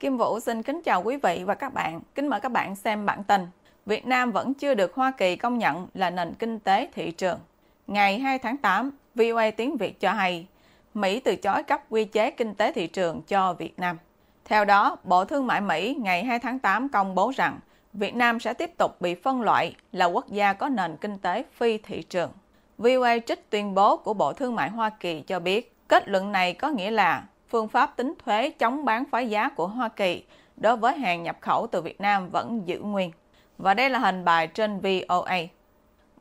Kim Vũ xin kính chào quý vị và các bạn. Kính mời các bạn xem bản tin. Việt Nam vẫn chưa được Hoa Kỳ công nhận là nền kinh tế thị trường. Ngày 2 tháng 8, VOA tiếng Việt cho hay, Mỹ từ chối cấp quy chế kinh tế thị trường cho Việt Nam. Theo đó, Bộ Thương mại Mỹ ngày 2 tháng 8 công bố rằng Việt Nam sẽ tiếp tục bị phân loại là quốc gia có nền kinh tế phi thị trường. VOA trích tuyên bố của Bộ Thương mại Hoa Kỳ cho biết, kết luận này có nghĩa là phương pháp tính thuế chống bán phá giá của Hoa Kỳ đối với hàng nhập khẩu từ Việt Nam vẫn giữ nguyên. Và đây là hình bài trên VOA.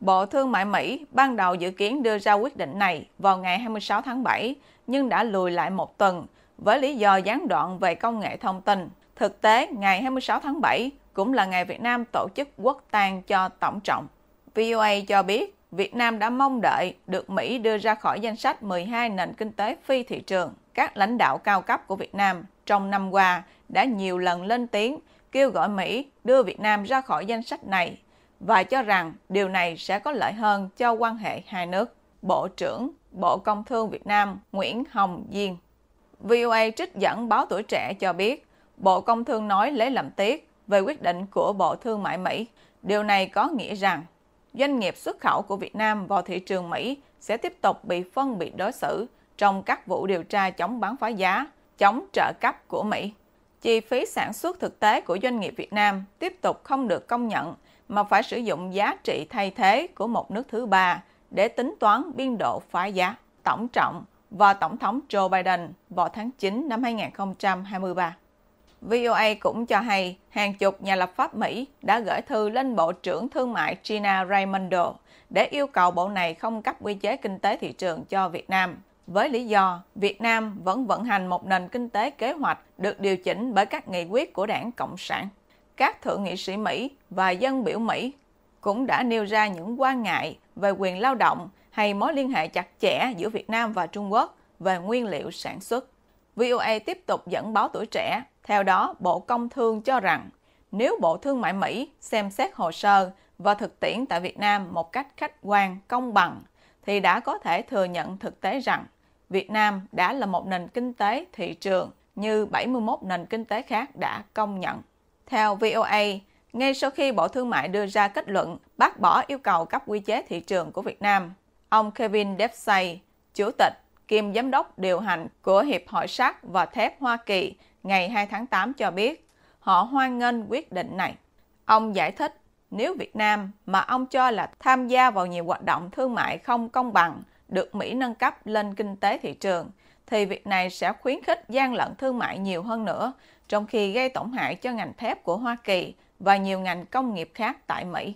Bộ Thương mại Mỹ ban đầu dự kiến đưa ra quyết định này vào ngày 26 tháng 7, nhưng đã lùi lại một tuần với lý do gián đoạn về công nghệ thông tin. Thực tế, ngày 26 tháng 7 cũng là ngày Việt Nam tổ chức quốc tang cho Tổng trọng. VOA cho biết Việt Nam đã mong đợi được Mỹ đưa ra khỏi danh sách 12 nền kinh tế phi thị trường các lãnh đạo cao cấp của Việt Nam trong năm qua đã nhiều lần lên tiếng kêu gọi Mỹ đưa Việt Nam ra khỏi danh sách này và cho rằng điều này sẽ có lợi hơn cho quan hệ hai nước. Bộ trưởng Bộ Công Thương Việt Nam Nguyễn Hồng Diên VOA trích dẫn báo tuổi trẻ cho biết Bộ Công Thương nói lấy làm tiếc về quyết định của Bộ Thương mại Mỹ. Điều này có nghĩa rằng doanh nghiệp xuất khẩu của Việt Nam vào thị trường Mỹ sẽ tiếp tục bị phân biệt đối xử trong các vụ điều tra chống bán phá giá, chống trợ cấp của Mỹ. Chi phí sản xuất thực tế của doanh nghiệp Việt Nam tiếp tục không được công nhận mà phải sử dụng giá trị thay thế của một nước thứ ba để tính toán biên độ phá giá. Tổng trọng và Tổng thống Joe Biden vào tháng 9 năm 2023. VOA cũng cho hay hàng chục nhà lập pháp Mỹ đã gửi thư lên Bộ trưởng Thương mại Gina Raimondo để yêu cầu bộ này không cấp quy chế kinh tế thị trường cho Việt Nam với lý do Việt Nam vẫn vận hành một nền kinh tế kế hoạch được điều chỉnh bởi các nghị quyết của đảng Cộng sản. Các thượng nghị sĩ Mỹ và dân biểu Mỹ cũng đã nêu ra những quan ngại về quyền lao động hay mối liên hệ chặt chẽ giữa Việt Nam và Trung Quốc về nguyên liệu sản xuất. VOA tiếp tục dẫn báo tuổi trẻ, theo đó Bộ Công Thương cho rằng nếu Bộ Thương mại Mỹ xem xét hồ sơ và thực tiễn tại Việt Nam một cách khách quan, công bằng, thì đã có thể thừa nhận thực tế rằng Việt Nam đã là một nền kinh tế thị trường như 71 nền kinh tế khác đã công nhận. Theo VOA, ngay sau khi Bộ Thương mại đưa ra kết luận bác bỏ yêu cầu cấp quy chế thị trường của Việt Nam, ông Kevin Debsay, Chủ tịch kiêm Giám đốc điều hành của Hiệp hội sắt và thép Hoa Kỳ ngày 2 tháng 8 cho biết, họ hoan nghênh quyết định này. Ông giải thích, nếu Việt Nam mà ông cho là tham gia vào nhiều hoạt động thương mại không công bằng được Mỹ nâng cấp lên kinh tế thị trường, thì việc này sẽ khuyến khích gian lận thương mại nhiều hơn nữa, trong khi gây tổn hại cho ngành thép của Hoa Kỳ và nhiều ngành công nghiệp khác tại Mỹ.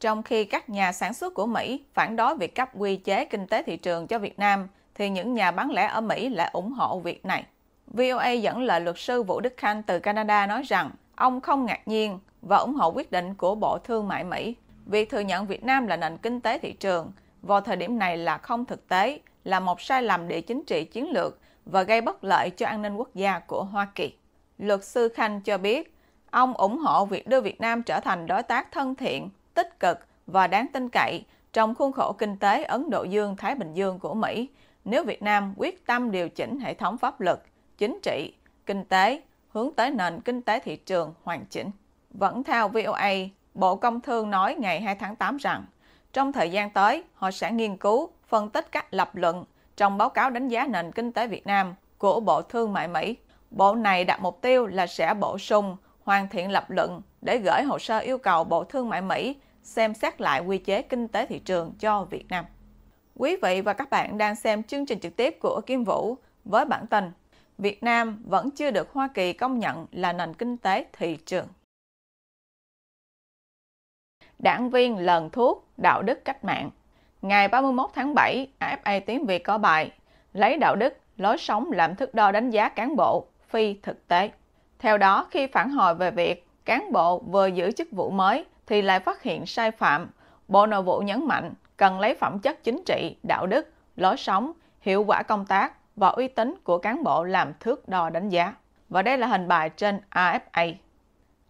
Trong khi các nhà sản xuất của Mỹ phản đối việc cấp quy chế kinh tế thị trường cho Việt Nam, thì những nhà bán lẻ ở Mỹ lại ủng hộ việc này. VOA dẫn lời luật sư Vũ Đức Khanh từ Canada nói rằng ông không ngạc nhiên và ủng hộ quyết định của Bộ Thương mại Mỹ. Việc thừa nhận Việt Nam là nền kinh tế thị trường vào thời điểm này là không thực tế, là một sai lầm địa chính trị chiến lược và gây bất lợi cho an ninh quốc gia của Hoa Kỳ. Luật sư Khanh cho biết, ông ủng hộ việc đưa Việt Nam trở thành đối tác thân thiện, tích cực và đáng tin cậy trong khuôn khổ kinh tế Ấn Độ Dương-Thái Bình Dương của Mỹ nếu Việt Nam quyết tâm điều chỉnh hệ thống pháp luật, chính trị, kinh tế hướng tới nền kinh tế thị trường hoàn chỉnh. Vẫn theo VOA, Bộ Công Thương nói ngày 2 tháng 8 rằng trong thời gian tới, họ sẽ nghiên cứu, phân tích các lập luận trong báo cáo đánh giá nền kinh tế Việt Nam của Bộ Thương mại Mỹ. Bộ này đặt mục tiêu là sẽ bổ sung, hoàn thiện lập luận để gửi hồ sơ yêu cầu Bộ Thương mại Mỹ xem xét lại quy chế kinh tế thị trường cho Việt Nam. Quý vị và các bạn đang xem chương trình trực tiếp của Kim Vũ với bản tin Việt Nam vẫn chưa được Hoa Kỳ công nhận là nền kinh tế thị trường đảng viên lần thuốc đạo đức cách mạng. Ngày 31 tháng 7, AFA Tiếng Việt có bài Lấy đạo đức, lối sống làm thước đo đánh giá cán bộ, phi thực tế. Theo đó, khi phản hồi về việc cán bộ vừa giữ chức vụ mới thì lại phát hiện sai phạm, Bộ Nội vụ nhấn mạnh cần lấy phẩm chất chính trị, đạo đức, lối sống, hiệu quả công tác và uy tín của cán bộ làm thước đo đánh giá. Và đây là hình bài trên AFA.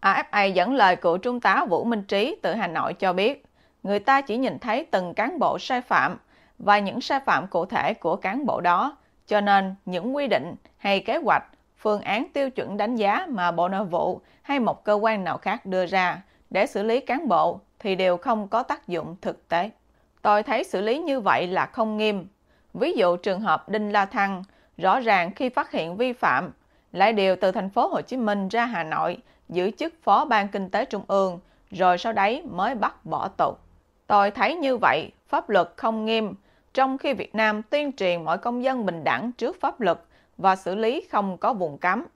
AFA dẫn lời cựu trung tá Vũ Minh Trí từ Hà Nội cho biết, người ta chỉ nhìn thấy từng cán bộ sai phạm và những sai phạm cụ thể của cán bộ đó, cho nên những quy định hay kế hoạch, phương án tiêu chuẩn đánh giá mà Bộ Nội vụ hay một cơ quan nào khác đưa ra để xử lý cán bộ thì đều không có tác dụng thực tế. Tôi thấy xử lý như vậy là không nghiêm. Ví dụ trường hợp Đinh La Thăng, rõ ràng khi phát hiện vi phạm, lại điều từ thành phố Hồ Chí Minh ra Hà Nội giữ chức phó ban kinh tế trung ương, rồi sau đấy mới bắt bỏ tù. Tôi thấy như vậy, pháp luật không nghiêm, trong khi Việt Nam tuyên truyền mọi công dân bình đẳng trước pháp luật và xử lý không có vùng cấm.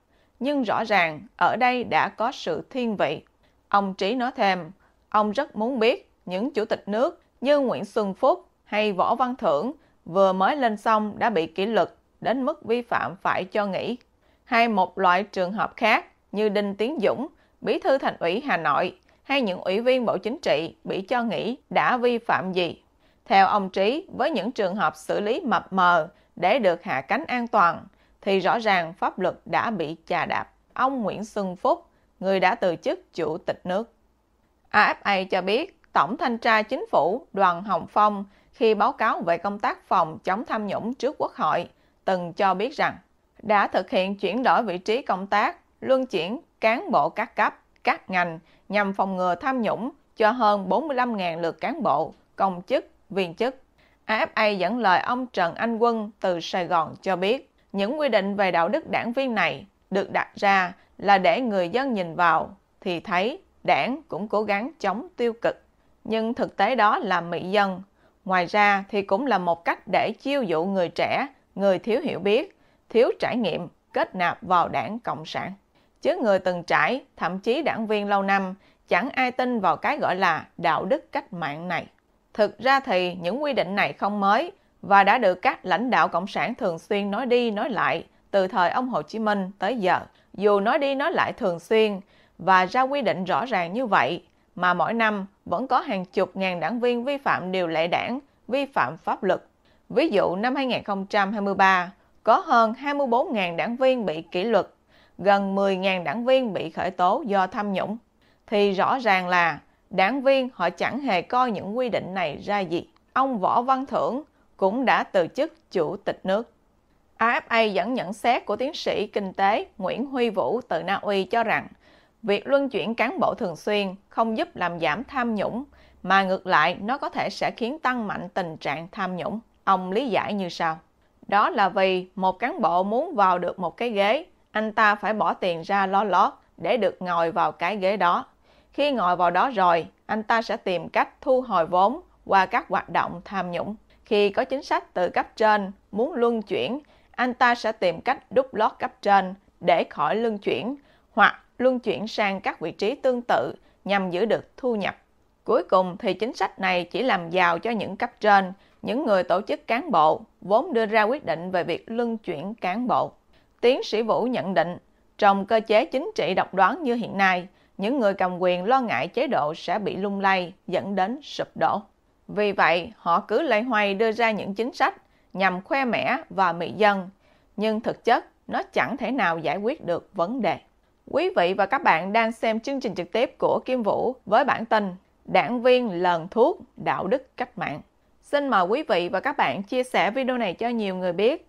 Nhưng rõ ràng, ở đây đã có sự thiên vị. Ông Trí nói thêm, ông rất muốn biết những chủ tịch nước như Nguyễn Xuân Phúc hay Võ Văn Thưởng vừa mới lên xong đã bị kỷ luật đến mức vi phạm phải cho nghỉ. Hay một loại trường hợp khác, như Đinh Tiến Dũng, Bí thư Thành ủy Hà Nội hay những ủy viên Bộ Chính trị bị cho nghỉ đã vi phạm gì. Theo ông Trí, với những trường hợp xử lý mập mờ để được hạ cánh an toàn, thì rõ ràng pháp luật đã bị chà đạp. Ông Nguyễn Xuân Phúc, người đã từ chức chủ tịch nước. AFA cho biết, Tổng Thanh tra Chính phủ Đoàn Hồng Phong khi báo cáo về công tác phòng chống tham nhũng trước Quốc hội, từng cho biết rằng đã thực hiện chuyển đổi vị trí công tác luân chuyển cán bộ các cấp, các ngành nhằm phòng ngừa tham nhũng cho hơn 45.000 lượt cán bộ, công chức, viên chức. AFA dẫn lời ông Trần Anh Quân từ Sài Gòn cho biết, những quy định về đạo đức đảng viên này được đặt ra là để người dân nhìn vào thì thấy đảng cũng cố gắng chống tiêu cực. Nhưng thực tế đó là mỹ dân. Ngoài ra thì cũng là một cách để chiêu dụ người trẻ, người thiếu hiểu biết, thiếu trải nghiệm kết nạp vào đảng Cộng sản chứ người từng trải, thậm chí đảng viên lâu năm, chẳng ai tin vào cái gọi là đạo đức cách mạng này. Thực ra thì những quy định này không mới và đã được các lãnh đạo Cộng sản thường xuyên nói đi nói lại từ thời ông Hồ Chí Minh tới giờ. Dù nói đi nói lại thường xuyên và ra quy định rõ ràng như vậy, mà mỗi năm vẫn có hàng chục ngàn đảng viên vi phạm điều lệ đảng, vi phạm pháp luật. Ví dụ năm 2023, có hơn 24.000 đảng viên bị kỷ luật gần 10.000 đảng viên bị khởi tố do tham nhũng, thì rõ ràng là đảng viên họ chẳng hề coi những quy định này ra gì. Ông Võ Văn Thưởng cũng đã từ chức chủ tịch nước. AFA dẫn nhận xét của tiến sĩ kinh tế Nguyễn Huy Vũ từ Na Uy cho rằng việc luân chuyển cán bộ thường xuyên không giúp làm giảm tham nhũng mà ngược lại nó có thể sẽ khiến tăng mạnh tình trạng tham nhũng. Ông lý giải như sau. Đó là vì một cán bộ muốn vào được một cái ghế anh ta phải bỏ tiền ra lo lót để được ngồi vào cái ghế đó. Khi ngồi vào đó rồi, anh ta sẽ tìm cách thu hồi vốn qua các hoạt động tham nhũng. Khi có chính sách từ cấp trên muốn luân chuyển, anh ta sẽ tìm cách đúc lót cấp trên để khỏi luân chuyển hoặc luân chuyển sang các vị trí tương tự nhằm giữ được thu nhập. Cuối cùng thì chính sách này chỉ làm giàu cho những cấp trên, những người tổ chức cán bộ vốn đưa ra quyết định về việc luân chuyển cán bộ. Tiến sĩ Vũ nhận định, trong cơ chế chính trị độc đoán như hiện nay, những người cầm quyền lo ngại chế độ sẽ bị lung lay, dẫn đến sụp đổ. Vì vậy, họ cứ lây hoay đưa ra những chính sách nhằm khoe mẽ và mị dân, nhưng thực chất nó chẳng thể nào giải quyết được vấn đề. Quý vị và các bạn đang xem chương trình trực tiếp của Kim Vũ với bản tin Đảng viên lần thuốc đạo đức cách mạng. Xin mời quý vị và các bạn chia sẻ video này cho nhiều người biết